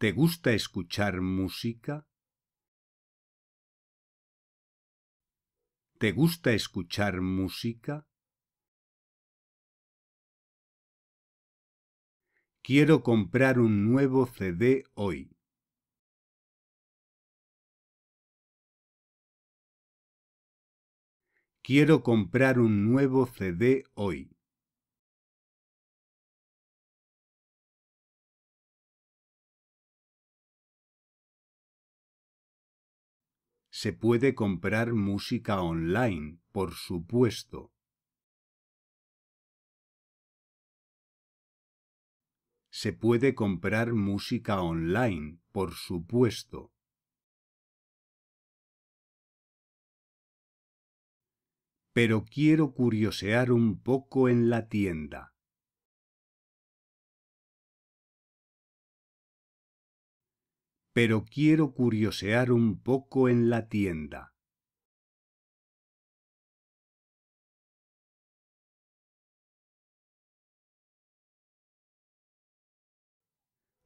¿Te gusta escuchar música? ¿Te gusta escuchar música? Quiero comprar un nuevo CD hoy. Quiero comprar un nuevo CD hoy. Se puede comprar música online, por supuesto. Se puede comprar música online, por supuesto. Pero quiero curiosear un poco en la tienda. pero quiero curiosear un poco en la tienda.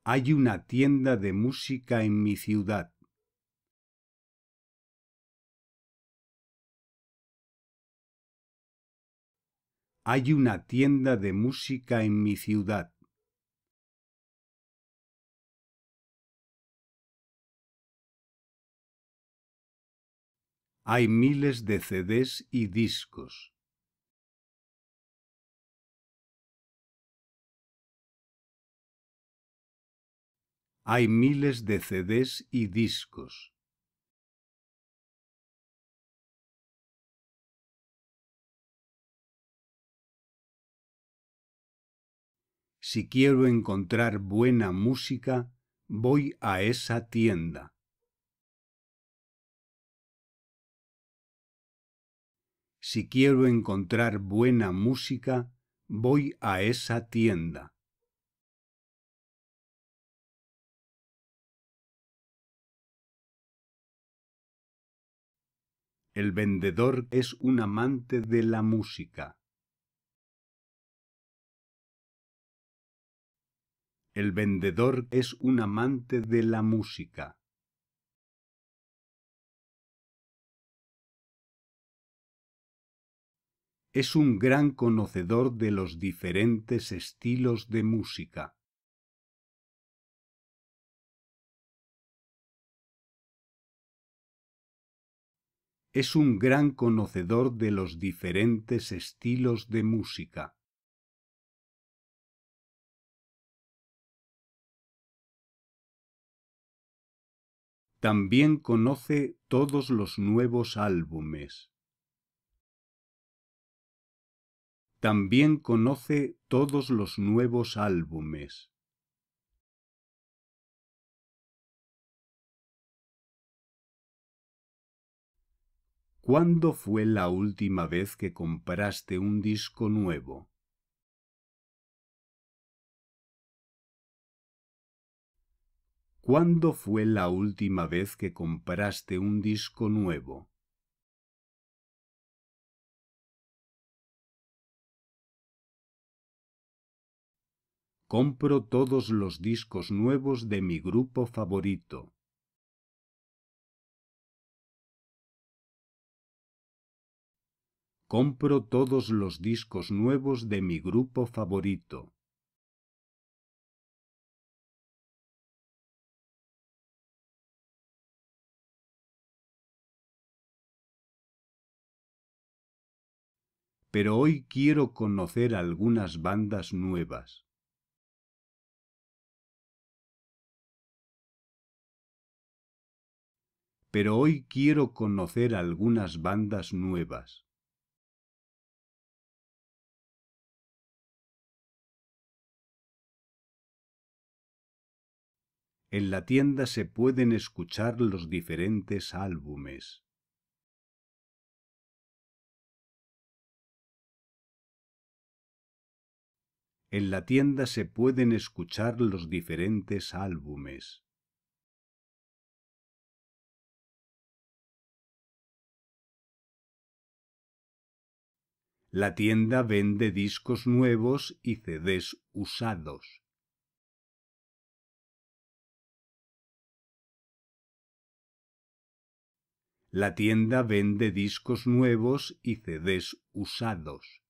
Hay una tienda de música en mi ciudad. Hay una tienda de música en mi ciudad. Hay miles de CDs y discos. Hay miles de CDs y discos. Si quiero encontrar buena música, voy a esa tienda. Si quiero encontrar buena música, voy a esa tienda. El vendedor es un amante de la música. El vendedor es un amante de la música. es un gran conocedor de los diferentes estilos de música. Es un gran conocedor de los diferentes estilos de música. También conoce todos los nuevos álbumes. También conoce todos los nuevos álbumes. ¿Cuándo fue la última vez que compraste un disco nuevo? ¿Cuándo fue la última vez que compraste un disco nuevo? Compro todos los discos nuevos de mi grupo favorito. Compro todos los discos nuevos de mi grupo favorito. Pero hoy quiero conocer algunas bandas nuevas. pero hoy quiero conocer algunas bandas nuevas. En la tienda se pueden escuchar los diferentes álbumes. En la tienda se pueden escuchar los diferentes álbumes. La tienda vende discos nuevos y CDs usados. La tienda vende discos nuevos y CDs usados.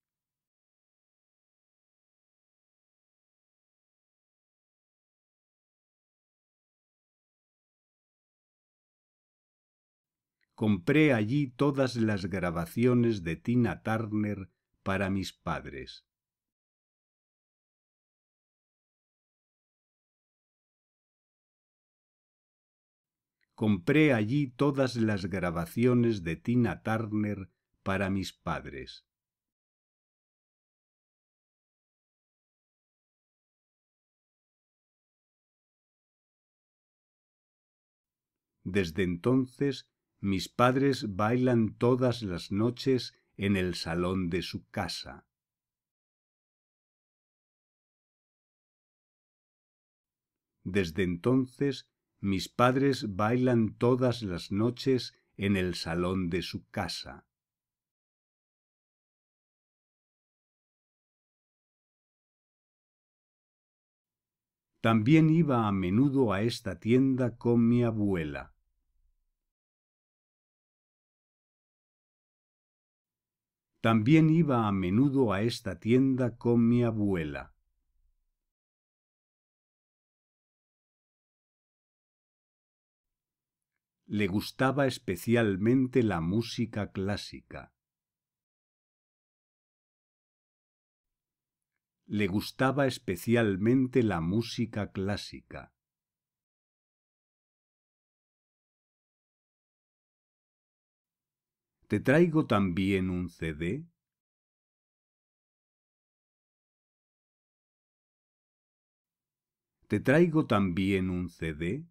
compré allí todas las grabaciones de Tina Turner para mis padres. Compré allí todas las grabaciones de Tina Turner para mis padres. Desde entonces mis padres bailan todas las noches en el salón de su casa. Desde entonces mis padres bailan todas las noches en el salón de su casa. También iba a menudo a esta tienda con mi abuela. También iba a menudo a esta tienda con mi abuela. le gustaba especialmente la música clásica. Le gustaba especialmente la música clásica. ¿Te traigo también un CD? ¿Te traigo también un CD?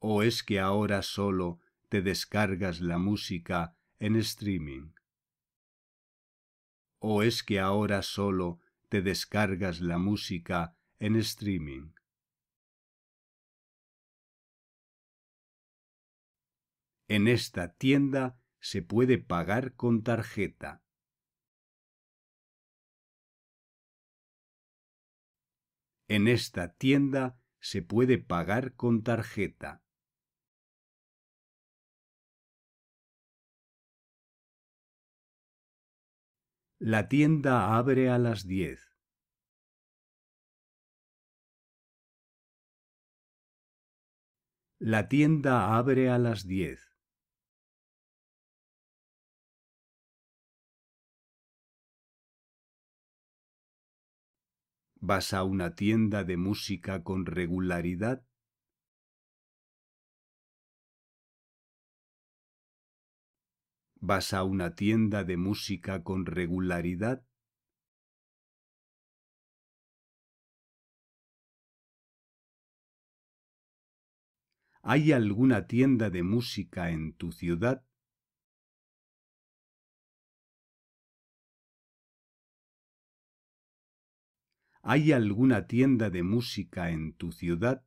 ¿O es que ahora solo te descargas la música en streaming? ¿O es que ahora solo te descargas la música en streaming. En esta tienda se puede pagar con tarjeta. En esta tienda se puede pagar con tarjeta. La tienda abre a las 10. La tienda abre a las diez. ¿Vas a una tienda de música con regularidad? ¿Vas a una tienda de música con regularidad? ¿Hay alguna tienda de música en tu ciudad? ¿Hay alguna tienda de música en tu ciudad?